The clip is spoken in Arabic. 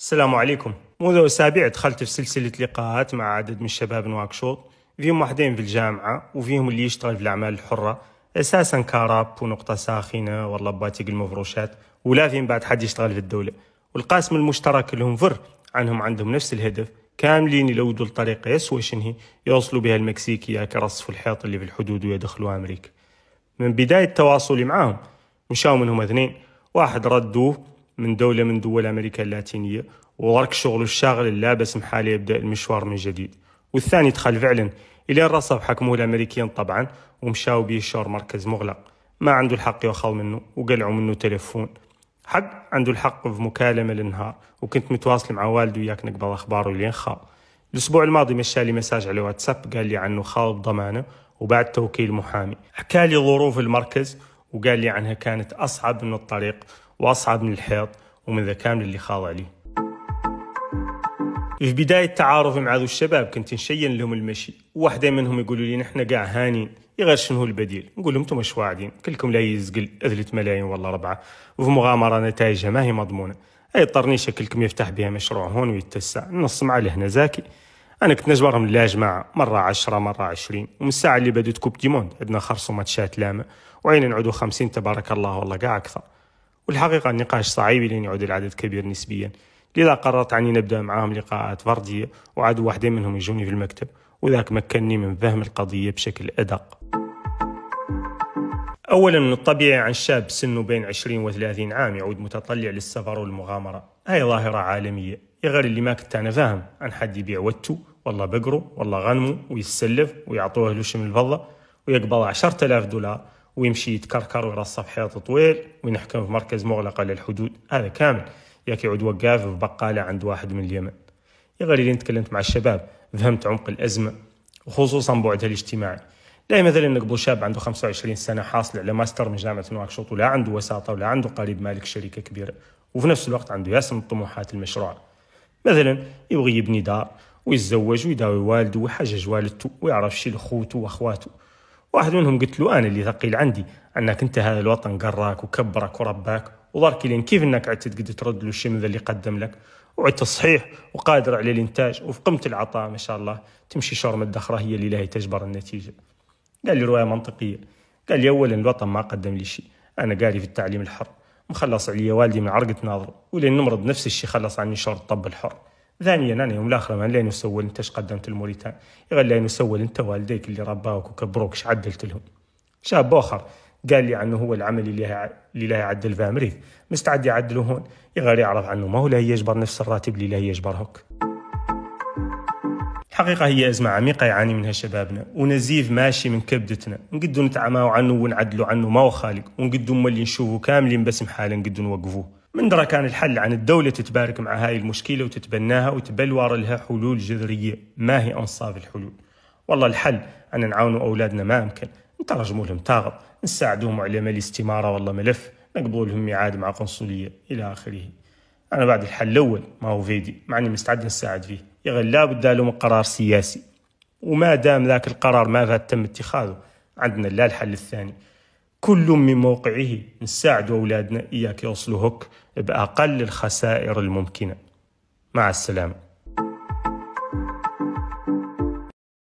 السلام عليكم منذ أسابيع دخلت في سلسلة لقاءات مع عدد من الشباب نواكشوط فيهم واحدين في الجامعة وفيهم اللي يشتغل في الأعمال الحرة أساسا كراب ونقطة ساخنة والله باتيق المفروشات ولا فين بعد حد يشتغل في الدولة والقاسم المشترك لهم فر عنهم عندهم نفس الهدف كاملين يلودوا الطريقة يسوى شنهي يوصلوا بها المكسيكية كرصف الحيط اللي في الحدود ويدخلوا أمريكا من بداية تواصلي معاهم مشاو منهم اثنين واحد ردوه من دولة من دول أمريكا اللاتينية وترك شغله الشاغل لا بس محاله يبدأ المشوار من جديد والثاني دخل فعلا إلى الرصب حكموه الأمريكيين طبعا ومشاو بيه الشهر مركز مغلق ما عنده الحق يأخذ منه وقلعوا منه تلفون حق عنده الحق في مكالمة للنهار وكنت متواصل مع والده وياك نقبل أخباره لين خا الأسبوع الماضي مشى لي مساج على واتساب قال لي عنه خالد ضمانه وبعد توكيل محامي حكى لي ظروف المركز وقال لي عنها كانت أصعب من الطريق وأصعب من الحيط ومن ذا كامل اللي خاضع لي في بداية تعارفي مع ذو الشباب كنت نشين لهم المشي وواحدة منهم يقولوا لي نحن قاع هانين يغير شنو البديل نقول لهم انتم مش واعدين كلكم لا يزقل أذلة ملايين والله ربعة وفي مغامرة نتائجها ما هي مضمونة أي طرني شكلكم يفتح بها مشروع هون ويتسع نص مع هنا زاكي أنا كنت نجبرهم لا جماعة مرة عشرة مرة عشرين ومن الساعة اللي بدات كوب ديموند عندنا خرصوا ماتشات لامة وعين نعودوا خمسين تبارك الله والله قاع أكثر والحقيقة النقاش صعيب لأن يعود العدد كبير نسبيا لذا قررت أني نبدأ معهم لقاءات فردية وعاد واحدين منهم يجوني في المكتب وذاك مكنني من فهم القضية بشكل أدق أولا من الطبيعي عن شاب سنه بين 20 و 30 عام يعود متطلع للسفر والمغامرة هاي ظاهرة عالمية غير اللي ما كنت أنا فاهم عن حد يبيع وتو والله بقره والله غنمه ويسلف ويعطوه لوش من الفضة ويقبض 10000 دولار ويمشي يتكركر ويرصف حيط طويل وينحكم في مركز مغلق على الحدود هذا كامل ياك يعود وقاف في بقالة عند واحد من اليمن يا غاليين تكلمت مع الشباب فهمت عمق الأزمة وخصوصا بعدها الاجتماعي لا مثلا انك شاب عنده 25 سنه حاصل على ماستر من جامعه نواكشوط ولا عنده وساطه ولا عنده قريب مالك شركه كبيره وفي نفس الوقت عنده ياسر من طموحات المشروع مثلا يبغي يبني دار ويتزوج ويداوي والده ويحجج والدته ويعرف شي لخوته واخواته واحد منهم قلت له أنا اللي ثقيل عندي أنك أنت هذا الوطن قراك وكبرك ورباك وضرك لين كيف أنك عدت تقدر ترد له الشمذ اللي قدم لك وعدت صحيح وقادر على الإنتاج وفي قمة العطاء ما شاء الله تمشي شرم الدخرة هي اللي لا تجبر النتيجة قال لي رواية منطقية قال لي أولا الوطن ما قدم لي شيء أنا قاري في التعليم الحر مخلص عليا والدي من عرقة ناظر ولين نمرض نفس الشيء خلص عني شهر الطب الحر ثانيا انا يوم الاخر ما لين وسول انت ايش قدمت الموريتان غير لين وسول انت والديك اللي رباوك وكبروك ايش عدلت لهم شاب اخر قال لي عنه هو العمل اللي اللي لا يعدل في امريكا مستعد يعدله هون يغير يعرف عنه ما هو لا يجبر نفس الراتب اللي لا يجبرهك الحقيقة هي أزمة عميقة يعاني منها شبابنا ونزيف ماشي من كبدتنا نقدو نتعماو عنه ونعدلو عنه ما هو خالق ونقدو اللي نشوفه كاملين بس محالا نقدو نوقفوه من درى كان الحل عن الدولة تتبارك مع هاي المشكلة وتتبناها وتبلور لها حلول جذرية ما هي أنصاف الحلول والله الحل أن نعاونوا أولادنا ما أمكن نترجموا لهم تاغط نساعدوهم على مال استمارة والله ملف نقبضوا لهم ميعاد مع قنصلية إلى آخره أنا بعد الحل الأول ما هو فيدي معني مستعد نساعد فيه يغلى لابد لهم قرار سياسي وما دام ذاك القرار ما فات تم اتخاذه عندنا لا الحل الثاني كل من موقعه نساعد أولادنا إياك يوصلوهك هوك بأقل الخسائر الممكنة مع السلامة